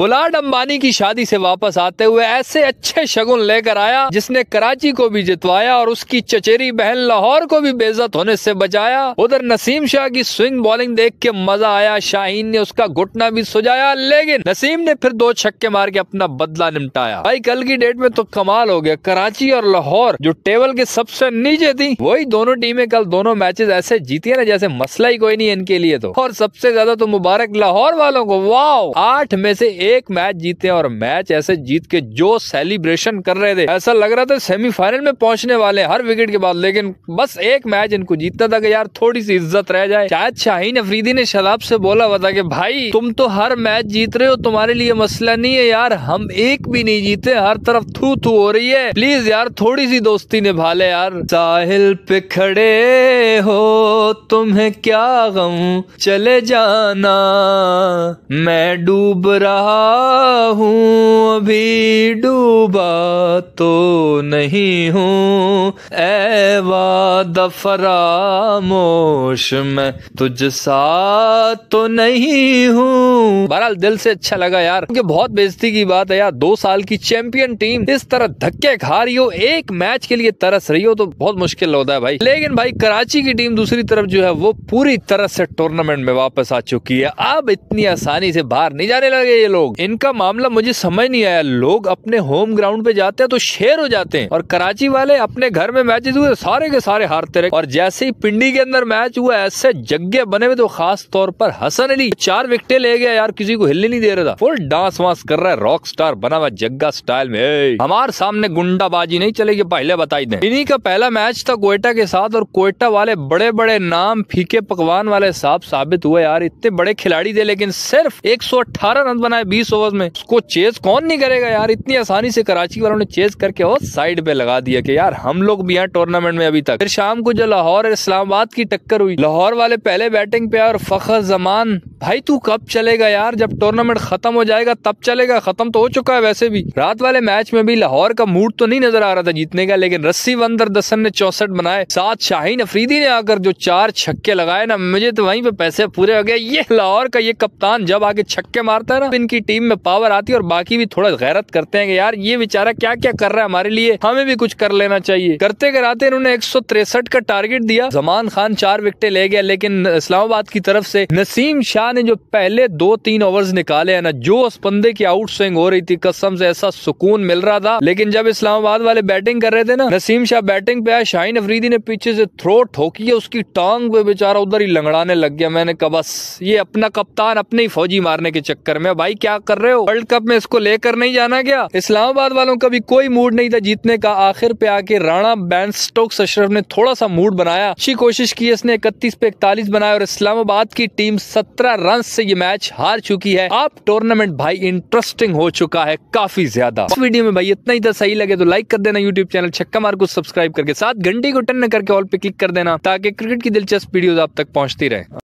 बुलाड अंबानी की शादी से वापस आते हुए ऐसे अच्छे शगुन लेकर आया जिसने कराची को भी जितवाया और उसकी चचेरी बहन लाहौर को भी बेजत होने से बचाया उधर नसीम शाह की स्विंग बॉलिंग देख के मजा आया शाहीन ने उसका घुटना भी सुझाया लेकिन नसीम ने फिर दो छक्के मार के अपना बदला निपटाया भाई कल की डेट में तो कमाल हो गया कराची और लाहौर जो टेबल के सबसे नीचे थी वही दोनों टीमें कल दोनों मैचेस ऐसे जीती ना जैसे मसला ही कोई नहीं इनके लिए तो और सबसे ज्यादा तो मुबारक लाहौर वालों को वाह आठ में से एक मैच जीते और मैच ऐसे जीत के जो सेलिब्रेशन कर रहे थे ऐसा लग रहा था सेमीफाइनल में पहुंचने वाले हर विकेट के बाद लेकिन बस एक मैच इनको जीतना था कि यार थोड़ी सी इज्जत रह जाए शायद शाहीन अफरीदी ने शराब से बोला हुआ था कि भाई तुम तो हर मैच जीत रहे हो तुम्हारे लिए मसला नहीं है यार हम एक भी नहीं जीते हर तरफ थू थू हो रही है प्लीज यार थोड़ी सी दोस्ती निभा ले यार साहिल पे खड़े हो तुम्हें क्या गम चले जाना मैं डूब रहा हूँ अभी डूबा तो नहीं हूँ ए फरामोश मैं तुझसा तो नहीं हूँ बहरहाल दिल से अच्छा लगा यार क्योंकि बहुत बेजती की बात है यार दो साल की चैंपियन टीम इस तरह धक्के खा रही हो एक मैच के लिए तरस रही हो तो बहुत मुश्किल होता है भाई लेकिन भाई कराची की टीम दूसरी तरफ जो है वो पूरी तरह से टूर्नामेंट में वापस आ चुकी है अब इतनी आसानी से बाहर नहीं जाने लगे ये लोग लोग इनका मामला मुझे समझ नहीं आया लोग अपने होम ग्राउंड पे जाते हैं तो शेर हो जाते हैं और कराची वाले अपने घर में मैचेस हुए सारे के सारे हारते रहे और जैसे ही पिंडी के अंदर मैच हुआ ऐसे जगह बने हुए तो खास तौर पर हसन अली चार विकटे ले गया यार किसी को हिलने नहीं दे रहा था फुल डांस वांस कर रहा है रॉक स्टार बना हुआ जग्गा स्टाइल में हमारे सामने गुंडाबाजी नहीं चलेगी पहले बताई दे इन्हीं का पहला मैच था कोयटा के साथ और कोयटा वाले बड़े बड़े नाम फीके पकवान वाले साफ साबित हुए यार इतने बड़े खिलाड़ी थे लेकिन सिर्फ एक रन बनाए बीस ओवर में उसको चेज कौन नहीं करेगा यार इतनी आसानी से कराची वालों ने चेज करके और साइड पे लगा दिया कि यार हम लोग भी यहाँ टूर्नामेंट में अभी तक फिर शाम को जो लाहौर और इस्लामाबाद की टक्कर हुई लाहौर वाले पहले बैटिंग पे और फखर जमान भाई तू कब चलेगा यार जब टूर्नामेंट खत्म हो जाएगा तब चलेगा खत्म तो हो चुका है वैसे भी रात वाले मैच में भी लाहौर का मूड तो नहीं नजर आ रहा था जीतने का लेकिन रस्सी वंदर दसन ने चौसठ बनाए साथ शाहीन अफरीदी ने आकर जो चार छक्के लगाए ना मुझे तो वहीं पे पैसे पूरे हो गए ये लाहौर का ये कप्तान जब आगे छक्के मारता है ना तो इनकी टीम में पावर आती है और बाकी भी थोड़ा गैरत करते हैं यार ये बेचारा क्या क्या कर रहा है हमारे लिए हमें भी कुछ कर लेना चाहिए करते कराते इन्होंने एक का टारगेट दिया जमान खान चार विकटे ले गया लेकिन इस्लामाबाद की तरफ से नसीम शाह बुमराह ने जो पहले दो तीन ओवर्स निकाले है ना जो उस बंदे की आउट स्विंग हो रही थी कसम से ऐसा सुकून मिल रहा था लेकिन जब इस्लामाबाद वाले बैटिंग कर रहे थे ना नसीम शाह बैटिंग पे आया शाहीन अफरीदी ने पीछे से थ्रो ठोकी है उसकी टांग पे बेचारा उधर ही लंगड़ाने लग गया मैंने कहा बस ये अपना कप्तान अपने ही फौजी मारने के चक्कर में भाई क्या कर रहे हो वर्ल्ड कप में इसको लेकर नहीं जाना गया इस्लामाबाद वालों का भी कोई मूड नहीं था जीतने का आखिर पे आके राणा बैन स्टोक्स अशरफ ने थोड़ा सा मूड बनाया अच्छी कोशिश की इसने इकतीस पे इकतालीस बनाया और इस्लामाबाद की टीम सत्रह रन से ये मैच हार चुकी है आप टूर्नामेंट भाई इंटरेस्टिंग हो चुका है काफी ज्यादा इस वीडियो में भाई इतना ही तो सही लगे तो लाइक कर देना यूट्यूब चैनल छक्का मार को सब्सक्राइब करके साथ घंटे को टन करके ऑल पे क्लिक कर देना ताकि क्रिकेट की दिलचस्प वीडियो आप तक पहुंचती रहे